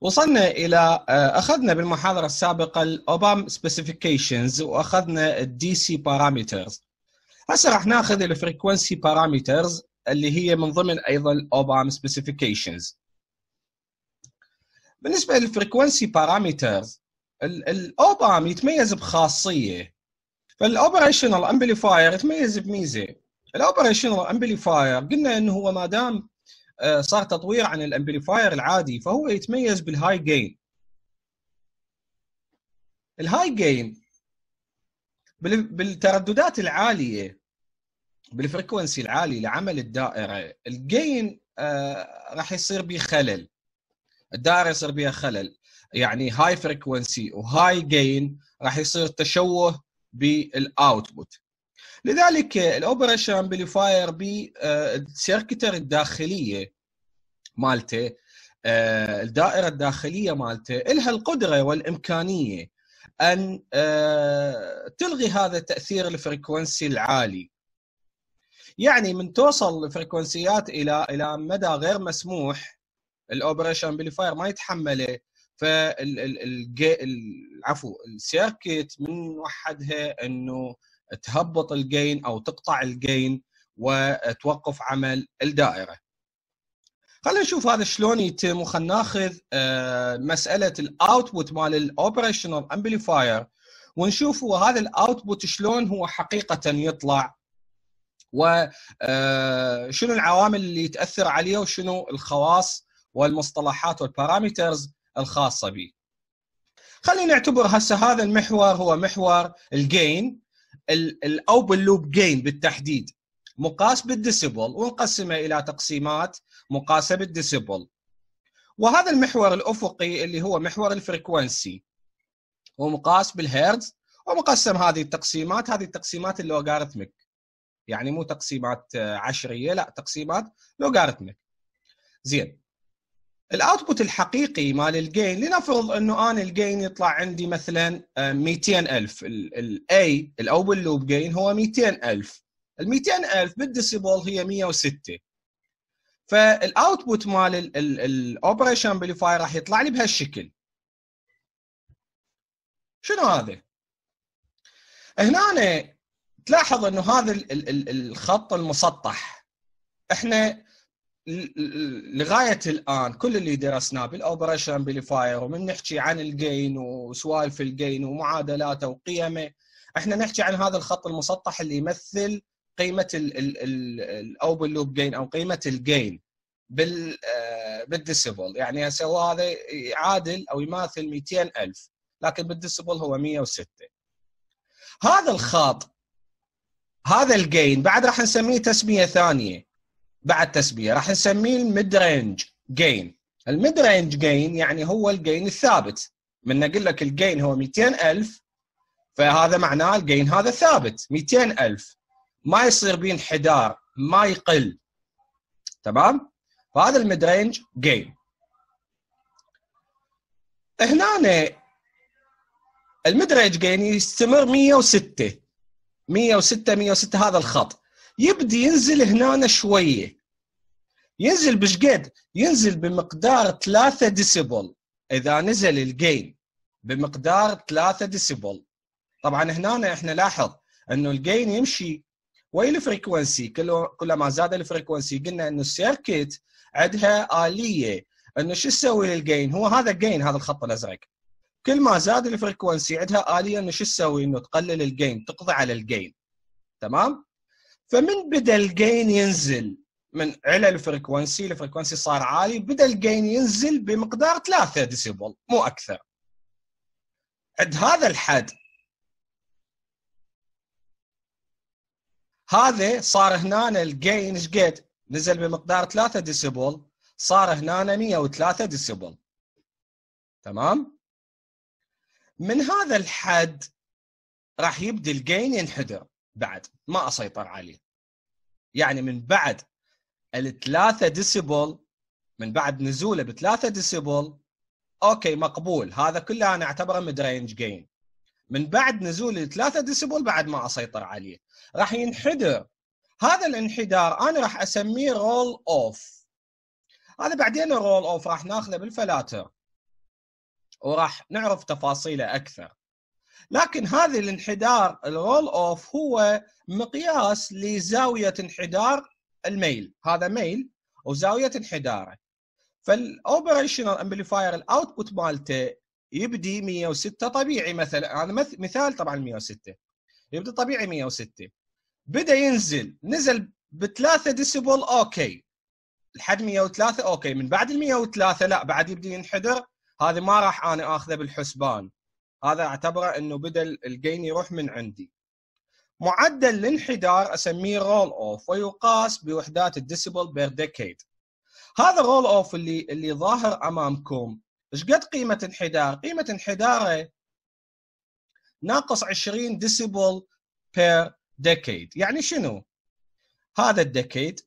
وصلنا الى آه، اخذنا بالمحاضره السابقه الاوبام سبيسيفيكيشنز واخذنا الدي سي بارامترز هسه راح ناخذ الفريكونسي بارامترز اللي هي من ضمن ايضا الاوبام سبيسيفيكيشنز بالنسبه للفريكونسي بارامترز الاوبام يتميز بخاصيه فالاوبريشنال امبليفاير يتميز بميزه الاوبريشنال امبليفاير قلنا انه هو ما دام آه، صار تطوير عن الامبليفاير العادي فهو يتميز بالهاي جين الهاي جين بالترددات العاليه بالفريكونسي العالي لعمل الدائره الجين آه، راح يصير به خلل الدائره يصير بها خلل يعني هاي فريكونسي وهاي جين راح يصير تشوه بالاوتبوت لذلك الاوبريشن امبليفاير بي السيركتر الداخليه مالته آه، الدائره الداخليه مالته لها القدره والامكانيه ان آه، تلغي هذا التاثير الفريكونسي العالي يعني من توصل الفريكونسيات الى الى مدى غير مسموح الاوبريشن امبليفاير ما يتحمله فالعفو السيركت من وحدها انه تهبط الجين او تقطع الجين وتوقف عمل الدائره. خلينا نشوف هذا شلون يتم وخلنا ناخذ آه، مساله الاوتبوت مال الاوبريشنال امبليفاير ونشوف هو هذا الاوتبوت شلون هو حقيقه يطلع وشنو آه، العوامل اللي تاثر عليه وشنو الخواص والمصطلحات والبارامترز الخاصه به. خلينا نعتبر هسه هذا المحور هو محور الجين الاوبن لوب جين بالتحديد مقاس بالديسبل ونقسمه الى تقسيمات مقاسه بالديسبل وهذا المحور الافقي اللي هو محور الفريكونسي ومقاس بالهيرتز ومقسم هذه التقسيمات هذه التقسيمات اللوغاريتمك يعني مو تقسيمات عشريه لا تقسيمات لوغاريتمك زين الاوتبوت الحقيقي مال الجين لنفرض انه انا الجين يطلع عندي مثلا 200000 آه، الاي الاول لوب جين هو 200000 ال 200000 بالديسيبل هي 106 فالاوتبوت مال الاوبريشن امبليفاير راح يطلع لي بهالشكل شنو هذا؟ هنا تلاحظ انه هذا الخط المسطح احنا لغايه الان كل اللي درسناه بالاوبريشن امبليفاير ومن نحكي عن الجين وسوالف الجين ومعادلاته وقيمه احنا نحكي عن هذا الخط المسطح اللي يمثل قيمه الاوبن لوب جين او قيمه الجين بال آه، بالديسيبل يعني سواء هذا يعادل او يماثل 200000 لكن بالديسيبل هو 106 هذا الخط هذا الجين بعد راح نسميه تسميه ثانيه بعد تسميه راح نسميه الميد رينج جين الميد رينج جين يعني هو الجين الثابت من اقول لك الجين هو 200000 فهذا معناه الجين هذا ثابت 200000 ما يصير بين انحدار ما يقل تمام فهذا الميد رينج جين هنا الميد رينج جين يستمر 106 106 106 هذا الخط يبدي ينزل هنا شويه ينزل بشقد ينزل بمقدار 3 ديسيبل اذا نزل الجين بمقدار 3 ديسيبل طبعا هنا احنا لاحظ انه الجين يمشي ويا الفريكونسي كلما زاد الفريكونسي قلنا انه السيركت عندها اليه انه شو تسوي للجين هو هذا الجين هذا الخط الازرق كل ما زاد الفريكونسي عندها اليه انه شو تسوي انه تقلل الجين تقضي على الجين تمام فمن بدا الجين ينزل من على الفريكونسي الفريكونسي صار عالي بدا الجين ينزل بمقدار 3 ديسيبل مو اكثر عند هذا الحد هذا صار هنا الجين ايش قد نزل بمقدار 3 ديسيبل صار هنا 103 ديسيبل تمام من هذا الحد راح يبدا الجين ينحدر بعد ما اسيطر عليه يعني من بعد الثلاثة ديسيبل من بعد نزوله بثلاثة ديسيبل اوكي مقبول هذا كله انا اعتبره ميد رينج جيم من بعد نزول الثلاثة ديسيبل بعد ما اسيطر عليه راح ينحدر هذا الانحدار انا راح اسميه رول اوف هذا بعدين الرول اوف راح ناخذه بالفلاتر وراح نعرف تفاصيله اكثر لكن هذا الانحدار الرول اوف هو مقياس لزاويه انحدار الميل هذا ميل وزاويه انحداره فالاوبريشنال امبليفاير الاوتبوت مالته يبدي 106 طبيعي مثلا هذا مثال طبعا 106 يبدي طبيعي 106 بدا ينزل نزل ب 3 ديسيبل اوكي لحد 103 اوكي من بعد ال 103 لا بعد يبدي ينحدر هذه ما راح انا اخذه بالحسبان هذا اعتبره انه بدا الجين يروح من عندي معدل الانحدار اسميه رول اوف ويقاس بوحدات الديسيبل بير ديكيد هذا الرول اوف اللي اللي ظاهر امامكم ايش قد قيمه انحدار قيمه انحداره ناقص 20 ديسيبل بير ديكيد يعني شنو هذا الديكيد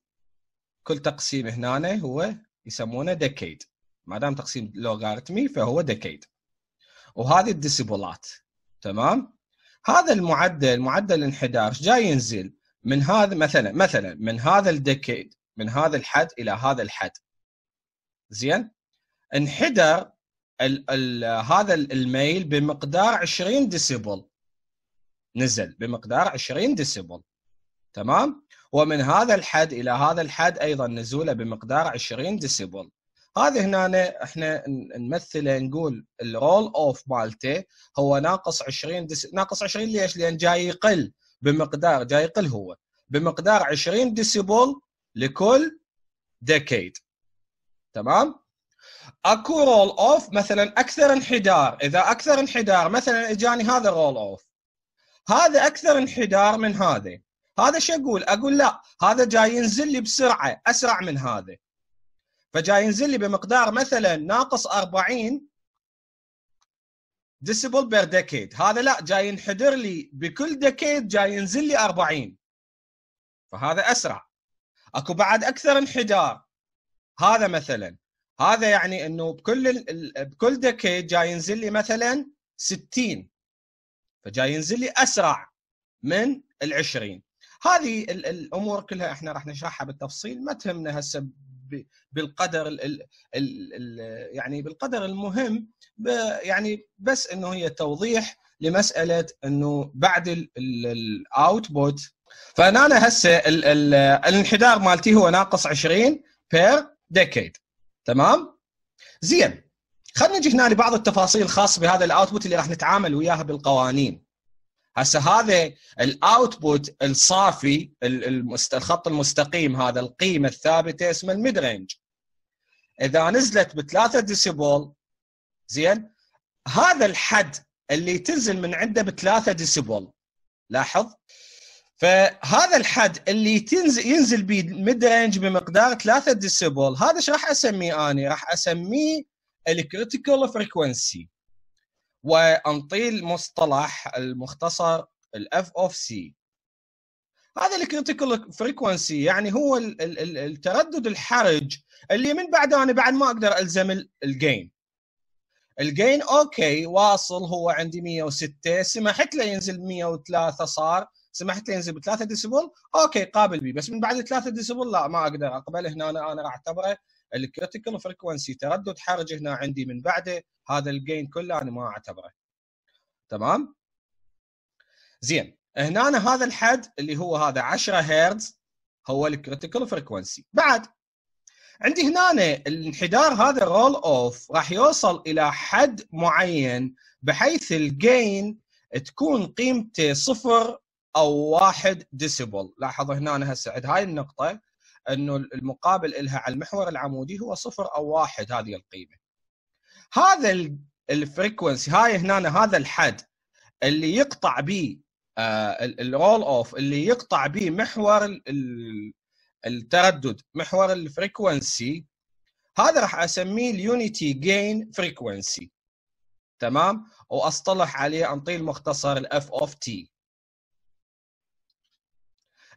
كل تقسيم هنا هو يسمونه ديكيد ما دام تقسيم لوغاريتمي فهو ديكيد وهذه الديسيبولات تمام هذا المعدل معدل الانحدار جاي ينزل من هذا مثلا مثلا من هذا الديكيد من هذا الحد الى هذا الحد زين انحدر الـ الـ هذا الميل بمقدار 20 ديسيبل نزل بمقدار 20 ديسيبل تمام ومن هذا الحد الى هذا الحد ايضا نزوله بمقدار 20 ديسيبل هذا هنا احنا نمثله نقول الرول اوف مالته هو ناقص 20 ديس... ناقص 20 ليش؟ لان جاي يقل بمقدار جاي يقل هو بمقدار 20 ديسيبل لكل ديكيد تمام؟ اكو رول اوف مثلا اكثر انحدار اذا اكثر انحدار مثلا اجاني هذا رول اوف هذا اكثر انحدار من هذا هذا شو اقول؟ اقول لا هذا جاي ينزل لي بسرعه اسرع من هذا فجاي ينزل لي بمقدار مثلا ناقص 40 ديسبل بير ديكيد هذا لا جاي ينحدر لي بكل ديكيد جاي ينزل لي 40 فهذا اسرع اكو بعد اكثر انحدار هذا مثلا هذا يعني انه بكل بكل ديكيد جاي ينزل لي مثلا 60 فجاي ينزل لي اسرع من ال 20 هذه الامور كلها احنا راح نشرحها بالتفصيل ما تهمنا هسه بالقدر ال ال ال يعني بالقدر المهم يعني بس انه هي توضيح لمساله انه بعد الاوتبوت فانا هسه الانحدار مالتي هو ناقص 20 بير ديكيد تمام زين خلينا نجي هنا لبعض التفاصيل الخاصه بهذا الاوتبوت اللي راح نتعامل وياها بالقوانين هسه هذا الاوتبوت الصافي الخط المستقيم هذا القيمه الثابته اسمه الميد رينج اذا نزلت ب 3 ديسيبول زين هذا الحد اللي تنزل من عنده ب 3 ديسيبول لاحظ فهذا الحد اللي تنزل ينزل به ميد رينج بمقدار 3 ديسيبول هذا ايش راح اسميه انا؟ راح اسميه الكريتيكال فريكونسي وانطيل مصطلح المختصر الاف اوف سي هذا الكريتيكال فريكونسي يعني هو التردد الحرج اللي من بعد انا بعد ما اقدر الزم الجين الجين اوكي واصل هو عندي 106 سمحت له ينزل 103 صار سمحت له ينزل ب 3 ديسيبل اوكي قابل بي بس من بعد 3 ديسيبل لا ما اقدر اقبل هنا أنا راح اعتبره الكريتيكال فريكونسي تردد حرج هنا عندي من بعده هذا الجين كله انا ما اعتبره تمام زين هنا أنا هذا الحد اللي هو هذا 10 هرتز هو الكريتيكال فريكونسي بعد عندي هنا الانحدار هذا رول اوف راح يوصل الى حد معين بحيث الجين تكون قيمته صفر او واحد ديسيبل لاحظ هنا هسه عند هاي النقطه انه المقابل لها على المحور العمودي هو صفر او واحد هذه القيمه. هذا الفريكونسي هاي هنا هذا الحد اللي يقطع به الرول اوف اللي يقطع به محور التردد محور الفريكونسي هذا راح اسميه اليونيتي جين فريكونسي تمام واصطلح عليه انطيل مختصر المختصر الاف اوف تي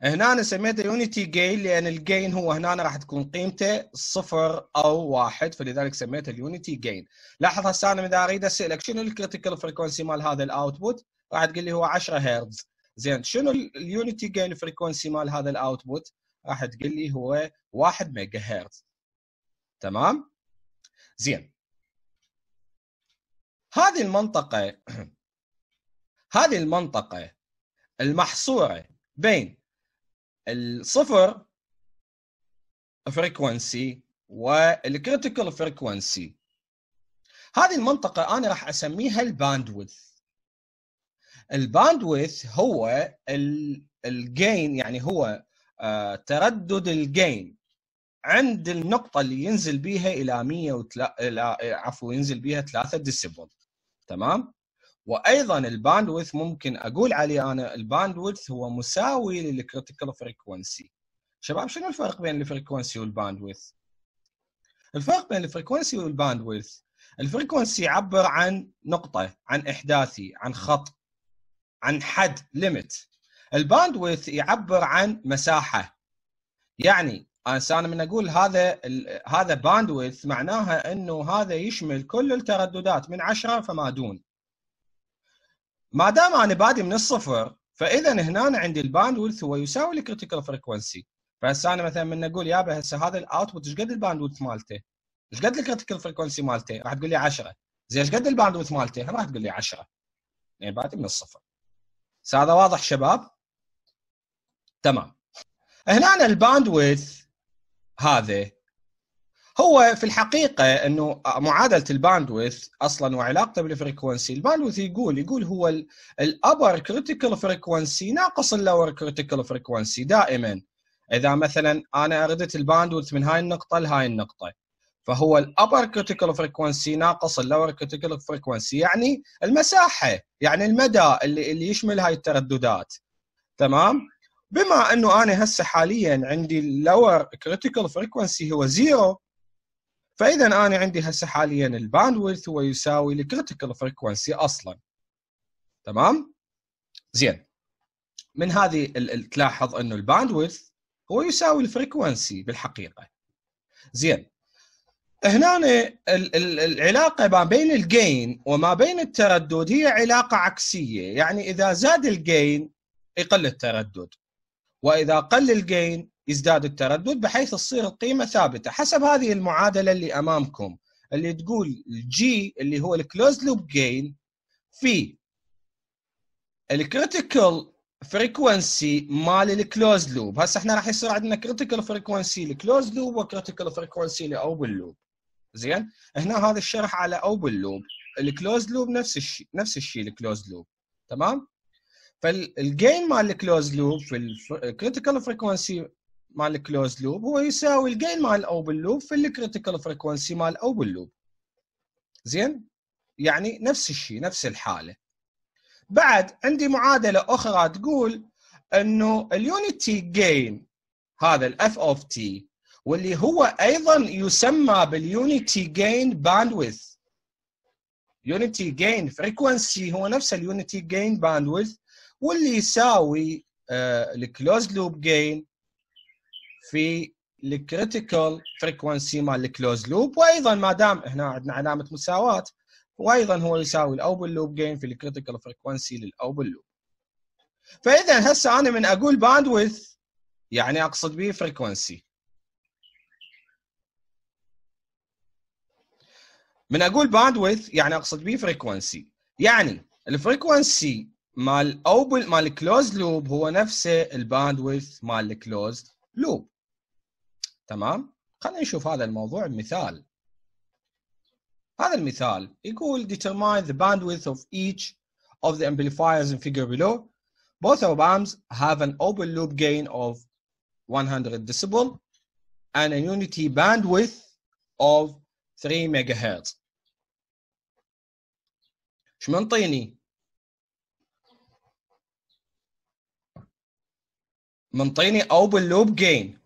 هنا أنا سميته يونيتي جين لأن الجين هو هنا راح تكون قيمته صفر أو واحد فلذلك سميته اليونيتي جين لاحظ هسه أنا إذا أريد أسألك شنو الكريتيكال فريكونسي مال هذا الأوتبوت راح تقول لي هو 10 هرتز زين شنو اليونيتي جين فريكونسي مال هذا الأوتبوت راح تقول لي هو 1 ميجا هرتز تمام زين هذه المنطقة هذه المنطقة المحصورة بين الصفر فريكونسي والكريتيكال فريكونسي هذه المنطقة أنا راح أسميها الباندويث الباندويث هو الجين يعني هو آه، تردد الجين عند النقطة اللي ينزل بيها إلى 100 وتلا... إلى عفوا ينزل بيها 3 ديسيبل تمام وايضا الباندويث ممكن اقول عليه انا الباندويث هو مساوي للكريتيكال فريكونسي شباب شنو الفرق بين الفريكونسي والباندويث الفرق بين الفريكونسي والباندويث الفريكونسي يعبر عن نقطه عن احداثي عن خط عن حد ليميت الباندويث يعبر عن مساحه يعني انا من اقول هذا هذا باندويث معناها انه هذا يشمل كل الترددات من 10 فما دون ما دام انا بادي من الصفر فاذا هنا عندي الباندويث هو يساوي الكريتيكال فريكونسي فهسه انا مثلا من اقول يابا هسه هذا الاوتبوت ايش قد الباندويث مالته؟ ايش قد الكريتيكال فريكونسي مالته؟ راح تقول لي 10 زين ايش قد الباندويث مالته؟ راح تقول لي 10 يعني بادي من الصفر هذا واضح شباب؟ تمام هنا الباندويث هذا هو في الحقيقه انه معادله الباندويث اصلا وعلاقته بالفريكونسي الباندويث يقول يقول هو الابر كريتيكال فريكونسي ناقص اللور كريتيكال فريكونسي دائما اذا مثلا انا اردت الباندويث من هاي النقطه لهاي النقطه فهو الابر كريتيكال فريكونسي ناقص اللور كريتيكال فريكونسي يعني المساحه يعني المدى اللي اللي يشمل هاي الترددات تمام بما انه انا هسه حاليا عندي اللور كريتيكال فريكونسي هو زيرو فاذا انا عندي هسه حاليا ويث هو يساوي الكريتيكال فريكونسي اصلا تمام زين من هذه تلاحظ انه ويث هو يساوي الفريكونسي بالحقيقه زين هنا العلاقة ما بين الجين وما بين التردد هي علاقة عكسية يعني إذا زاد الجين يقل التردد وإذا قل الجين يزداد التردد بحيث تصير القيمة ثابتة حسب هذه المعادلة اللي أمامكم اللي تقول الجي اللي هو الكلوز لوب جين في الكريتيكال فريكونسي مال الكلوز لوب هسه احنا راح يصير عندنا كريتيكال فريكونسي للكلوز لوب وكريتيكال فريكونسي لاوبن لوب زين هنا هذا الشرح على اوبن لوب الكلوز لوب نفس الشيء نفس الشيء الكلوز لوب تمام فالجين مال الكلوز لوب في الكريتيكال فريكونسي مال الكلوز لوب هو يساوي الجين مال الاوبن لوب في الكريتيكال فريكونسي مال الاوبن لوب زين يعني نفس الشيء نفس الحاله بعد عندي معادله اخرى تقول انه اليونيتي جين هذا الاف اوف تي واللي هو ايضا يسمى باليونيتي جين باندويث يونيتي جين فريكونسي هو نفس اليونيتي جين باندويث واللي يساوي الكلوز لوب جين في الكريتيكال فريكونسي مال الكلوز لوب وايضا ما دام هنا عندنا علامه مساواه وايضا هو يساوي الاوبن لوب جين في الكريتيكال فريكونسي للاوبن لوب فاذا هسه انا من اقول باند ويث يعني اقصد به فريكونسي من اقول باند ويث يعني اقصد به فريكونسي يعني الفريكونسي مال اوبن مال الكلوز لوب هو نفسه الباند ويث مال الكلوز لوب تمام خلينا نشوف هذا الموضوع مثال هذا المثال يقول determine the bandwidth of each of the amplifiers in figure below both of them have an open loop gain of 100 decibel and a unity bandwidth of 3 megahertz ايش منطيني منطيني open loop gain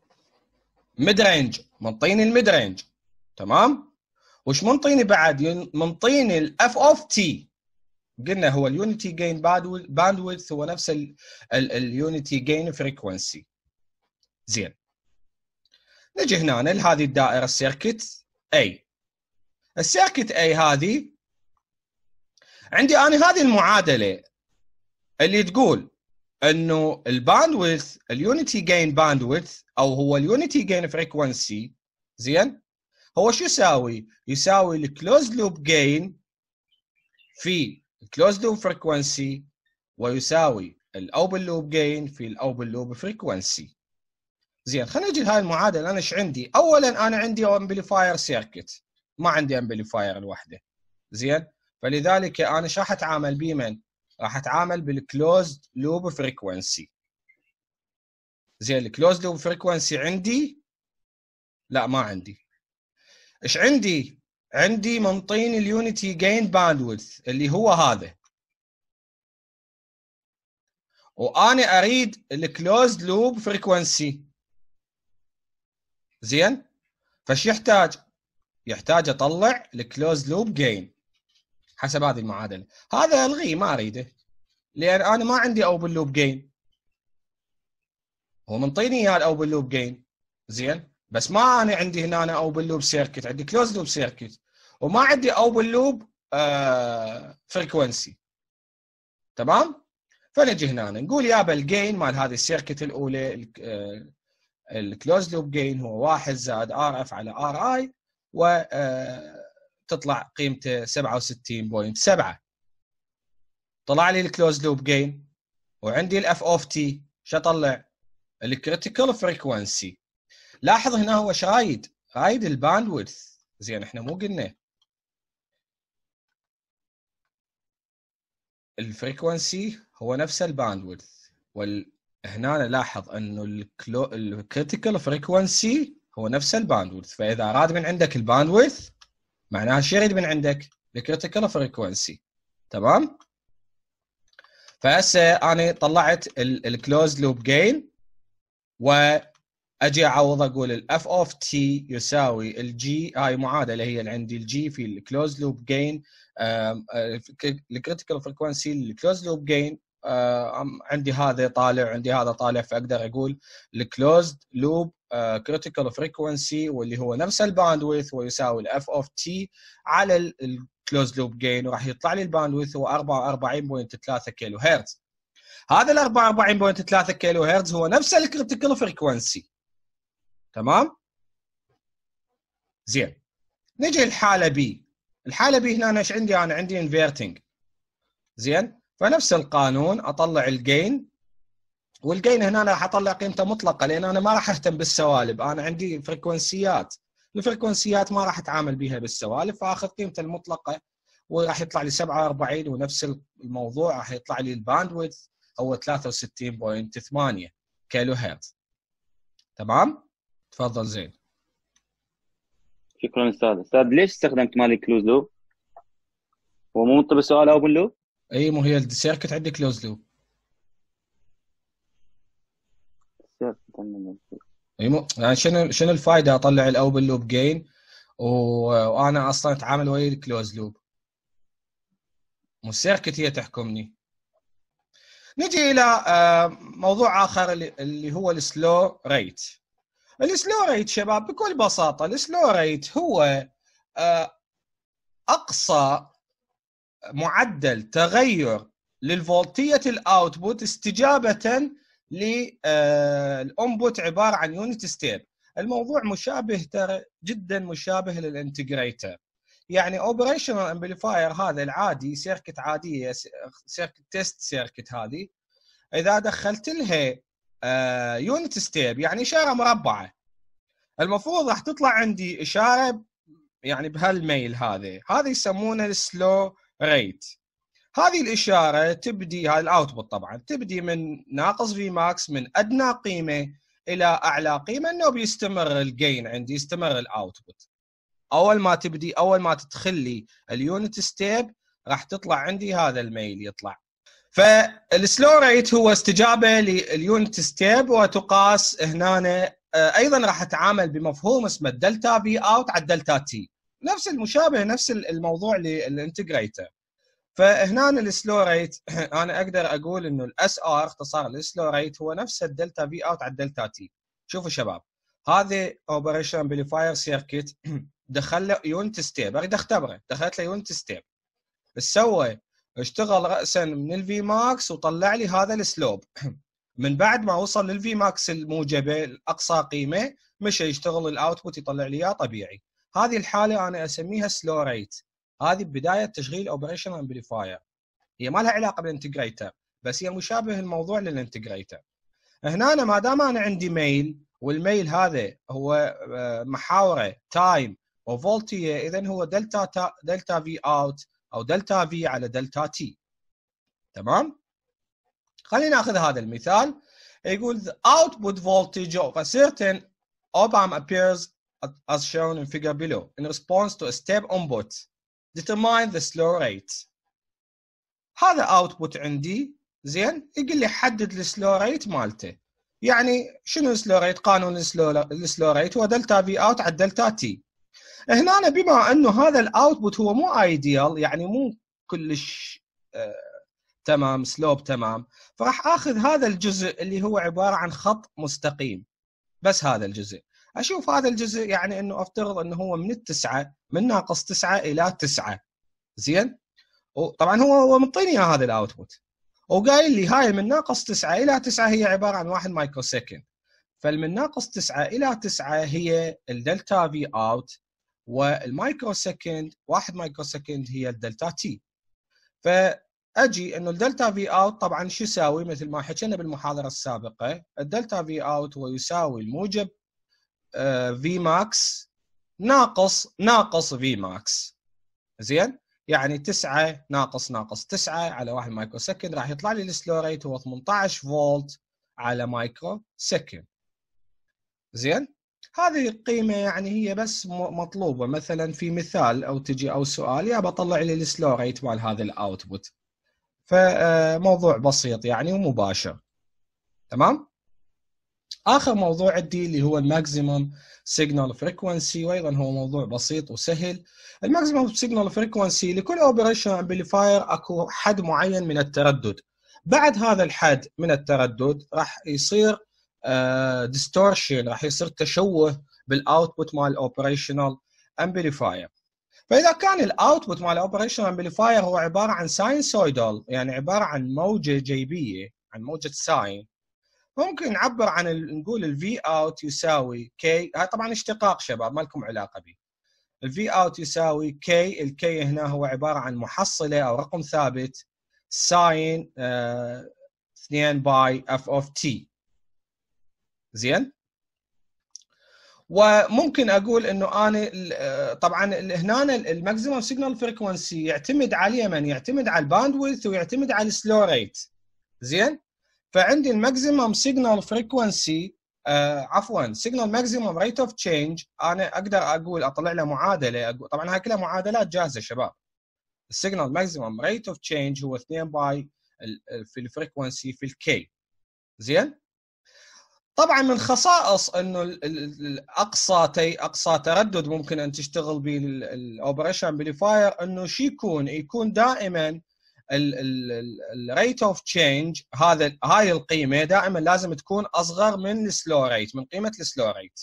ميد رينج منطيني الميد رينج تمام وش منطيني بعد منطيني الاف اوف تي قلنا هو اليونتي جين باندويث هو نفس اليونتي جين فريكونسي زين نجي هنا لهذه الدائره السيركت اي السيركت اي هذه عندي انا هذه المعادله اللي تقول انه الباندويث اليونتي جين باندويث او هو اليونتي جين فريكونسي زين هو شو يساوي؟ يساوي الكلوز لوب جين في الكلوز لوب فريكونسي ويساوي الاوبن لوب جين في الاوبن لوب فريكونسي زين خلينا نجي لهاي المعادله انا ايش عندي؟ اولا انا عندي امبليفاير سيركت ما عندي امبليفاير لوحده زين فلذلك انا ايش راح اتعامل بيه من؟ راح اتعامل بالكلوزد لوب فريكونسي زين الكلوزد لوب فريكونسي عندي لا ما عندي ايش عندي عندي منطين اليونتي جين باندويث اللي هو هذا وانا اريد الكلوزد لوب فريكونسي زين فش يحتاج يحتاج اطلع الكلوز لوب جين حسب هذه المعادله هذا الغيه ما اريده لان انا ما عندي اوبن لوب جين هو منطيني اياه الاوبن لوب جين زين بس ما انا عندي هنا أنا اوبن لوب سيركت عندي كلوز لوب سيركت وما عندي اوبن لوب آه فريكونسي تمام فنجي هنا نقول يابا الجين مال هذه السيركت الاولى الكلوز لوب جين هو 1 زائد ار اف على ار اي و آه تطلع قيمته 67.7 طلع لي الكلوز لوب جين وعندي الاف اوف تي شو اطلع؟ الكريتيكال فريكونسي لاحظ هنا هو شايد رايد الباندويث زين احنا مو قلنا الفريكونسي هو نفس الباندويث وهنا لاحظ انه الكريتيكال فريكونسي هو نفس الباندويث فاذا اراد من عندك الباندويث معناها شو يريد من عندك؟ الكريتيكال فريكونسي تمام؟ فهسه انا طلعت الكلوز لوب جين واجي اعوض اقول الاف اوف تي يساوي الجي هاي معادله هي اللي عندي الجي في الكلوز لوب جين الكريتيكال فريكونسي الكلوز لوب جين عندي هذا طالع عندي هذا طالع فاقدر اقول الكلوزد لوب كريتيكال آه، فريكونسي واللي هو نفس الباندويث ويساوي الاف اوف تي على الكلوز لوب جين وراح يطلع لي الباندويث هو 44.3 كيلو هرتز هذا ال 44.3 كيلو هرتز هو نفس الكريتيكال فريكونسي تمام زين نجي الحاله بي الحاله بي هنا ايش عندي انا عندي انفيرتنج زين فنفس القانون اطلع الجين والجين هنا أنا حطلع قيمته مطلقه لان انا ما راح اهتم بالسوالب انا عندي فريكونسيات الفريكونسيات ما راح اتعامل بها بالسوالب فاخذ قيمته المطلقه وراح يطلع لي 47 ونفس الموضوع راح يطلع لي الباندويث هو 63.8 كيلو هرتز تمام تفضل زين شكرا استاذ استاذ ليش استخدمت مالي كلوز لوب؟ هو مو طب السؤال اوبن لوب؟ اي مو هي السيركت عندي كلوز لوب اكمل يعني شنو شنو الفائده اطلع الاوبن لوب جين وانا اصلا اتعامل ويا الكلوز لوب مو هي تحكمني نجي الى آه، موضوع اخر اللي هو السلو ريت السلو ريت شباب بكل بساطه السلو ريت هو آه، اقصى معدل تغير للفولتيه الاوتبوت استجابه للانبوت آه، عباره عن يونت ستيب الموضوع مشابه ترى جدا مشابه للانتجريتر يعني اوبريشنال امبليفاير هذا العادي سيركت عاديه سيركت تيست سيركت هذه اذا دخلت لها يونت آه، ستيب يعني اشاره مربعه المفروض راح تطلع عندي اشاره يعني بهالميل هذا هذه يسمونه السلو ريت هذه الاشاره تبدي هذا الاوتبوت طبعا تبدي من ناقص في ماكس من ادنى قيمه الى اعلى قيمه انه بيستمر الجين عندي يستمر الاوتبوت اول ما تبدي اول ما تتخلي اليونت ستيب راح تطلع عندي هذا الميل يطلع فالسلو ريت هو استجابه لليونت ستيب وتقاس هنا آه، ايضا راح اتعامل بمفهوم اسمه الدلتا بي اوت على الدلتا تي نفس المشابه نفس الموضوع للانتجريتر فهنا السلو ريت انا اقدر اقول انه الاس ار اختصار السلو ريت هو نفس الدلتا في اوت على الدلتا تي شوفوا شباب هذا اوبريشن امبليفاير سيركت دخل له يونت ستيب اريد اختبره دخلت له يونت ستيب ايش سوى؟ اشتغل راسا من الفي ماكس وطلع لي هذا السلوب من بعد ما وصل للفي ماكس الموجبه الاقصى قيمه مشى يشتغل الاوتبوت يطلع لي اياه طبيعي هذه الحاله انا اسميها سلو ريت هذه بدايه تشغيل اوبريشنال امبليفاير هي ما لها علاقه بالانتجريتر بس هي مشابه الموضوع للانتجريتر هنا أنا ما دام انا عندي ميل والميل هذا هو آه، محاوره تايم وفولتيه اذا هو دلتا دلتا في اوت او دلتا في على دلتا تي تمام خلينا ناخذ هذا المثال يقول the output voltage of a certain op amp appears as shown in figure below in response to a step input determine the slow rate هذا output عندي زين يقول لي حدد السلو ريت مالته يعني شنو السلو ريت قانون السلو ريت هو دلتا في اوت على دلتا تي هنا بما انه هذا الاوتبوت هو مو ايديال يعني مو كلش آه تمام سلوب تمام فراح اخذ هذا الجزء اللي هو عباره عن خط مستقيم بس هذا الجزء اشوف هذا الجزء يعني انه افترض انه هو من التسعه من ناقص تسعه الى تسعه زين طبعا هو هو منطيني هذا الاوتبوت وقايل لي هاي من ناقص تسعه الى تسعه هي عباره عن واحد مايكرو سكند فالمن ناقص تسعه الى تسعه هي الدلتا في اوت والمايكرو سكند واحد مايكرو سكند هي الدلتا تي فاجي انه الدلتا في اوت طبعا شو يساوي مثل ما حكينا بالمحاضره السابقه الدلتا في اوت هو يساوي الموجب في آه، ماكس ناقص ناقص في ماكس زين يعني 9 ناقص ناقص 9 على 1 مايكرو سكند راح يطلع لي السلو ريت هو 18 فولت على مايكرو سكند زين هذه القيمه يعني هي بس مطلوبه مثلا في مثال او تجي او سؤال يا بطلع لي السلو ريت مال هذا الاوتبوت فموضوع آه، بسيط يعني ومباشر تمام اخر موضوع عندي اللي هو الماكسيمم سيجنال فريكونسي وايضا هو موضوع بسيط وسهل الماكسيمم سيجنال فريكونسي لكل اوبريشن امبليفاير اكو حد معين من التردد بعد هذا الحد من التردد راح يصير ديستورشن آه، راح يصير تشوه بالاوتبوت مال الاوبريشنال امبليفاير فاذا كان الاوتبوت مال الاوبريشنال امبليفاير هو عباره عن ساينسويدال يعني عباره عن موجه جيبيه عن موجه ساين ممكن نعبر عن نقول الفي اوت يساوي كي هاي طبعا اشتقاق شباب ما لكم علاقه به الفي اوت يساوي كي الكي هنا هو عباره عن محصله او رقم ثابت ساين 2 باي اف اوف تي زين وممكن اقول انه انا آه، طبعا هنا الماكسيمم سيجنال فريكونسي يعتمد عليه من يعتمد على الباندويث ويعتمد على السلو ريت زين فعندي الماكسيمم سيجنال فريكونسي عفوا سيجنال ماكسيمم ريت اوف تشينج انا اقدر اقول اطلع له معادله أقول طبعا هاي كلها معادلات جاهزه شباب السيجنال ماكسيمم ريت اوف تشينج هو 2 باي في الفريكونسي في الكي زين طبعا من خصائص انه الاقصى تي اقصى تردد ممكن ان تشتغل به الاوبريشن امبليفاير انه شو يكون؟ يكون دائما الريت اوف تشينج هذا هاي القيمه دائما لازم تكون اصغر من السلو ريت من قيمه السلو ريت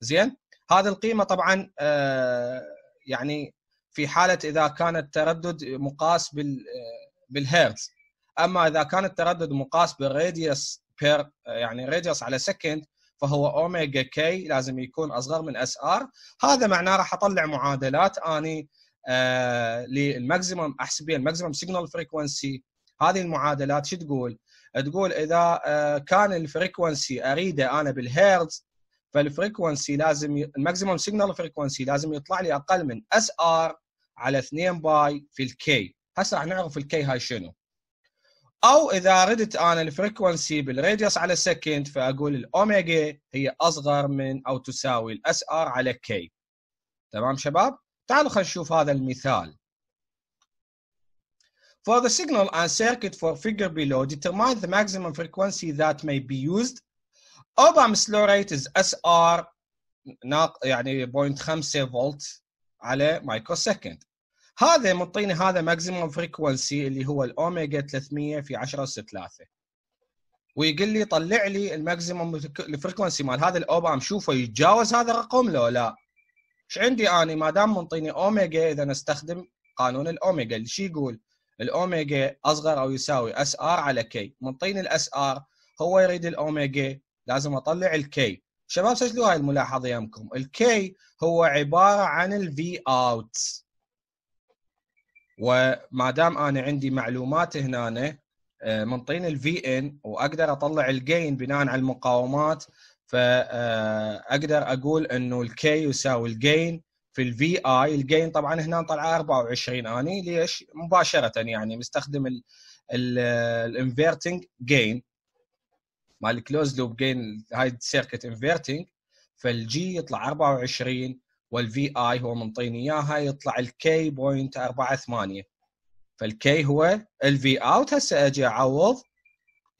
زين هذه القيمه طبعا آه، يعني في حاله اذا كان التردد مقاس بال آه، بالهيرتز اما اذا كان التردد مقاس بالراديوس آه، بير يعني راديوس على سكند فهو اوميجا كي لازم يكون اصغر من اس ار هذا معناه راح اطلع معادلات اني آه، للماكسيمم احسب بها الماكسيمم سيجنال فريكونسي هذه المعادلات شو تقول؟ تقول اذا آه، كان الفريكونسي اريده انا بالهيرتز فالفريكونسي لازم ي... الماكسيمم سيجنال فريكونسي لازم يطلع لي اقل من اس ار على 2 باي في الكي هسه راح نعرف الكي هاي شنو او اذا ردت انا الفريكونسي بالراديوس على سكند فاقول الاوميجا هي اصغر من او تساوي الاس ار على كي تمام شباب تعالوا خلينا نشوف هذا المثال. For the signal and circuit for figure below, determine the maximum frequency that may be used. Obam's slow rate is SR يعني 0.5 فولت على microsecond. هذا مطيني هذا maximum frequency اللي هو الاوميجا 300 في 10 اس 3 ويقول لي طلع لي الماكسيموم الفريكونسي مال هذا الاوبام شوفه يتجاوز هذا الرقم لو لا ايش عندي اني ما دام منطيني اوميجا اذا استخدم قانون الاوميجا اللي شو يقول الاوميجا اصغر او يساوي اس ار على كي منطيني الاس ار هو يريد الاوميجا لازم اطلع الكي شباب سجلوا هاي الملاحظه يمكم الكي هو عباره عن الفي اوت وما دام انا عندي معلومات هنا آه، منطين الفي ان واقدر اطلع الجين بناء على المقاومات فاقدر اقول انه الكي يساوي الجين في الفي اي الجين طبعا هنا طلع 24 اني ليش؟ مباشره يعني مستخدم الانفيرتنج جين مال الكلوز لوب جين هاي سيركت انفيرتنج فالجي يطلع 24 والفي اي هو منطيني اياها يطلع الكي بوينت 4 8 فالكي هو الفي اوت هسه اجي اعوض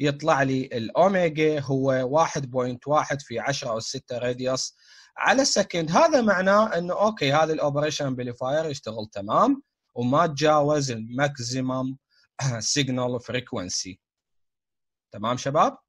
يطلع لي الاوميجا هو 1.1 في 10 او 6 راديوس على السكند هذا معناه انه اوكي هذا الاوبريشن امبليفاير يشتغل تمام وما تجاوز الماكسيمم سيجنال فريكونسي تمام شباب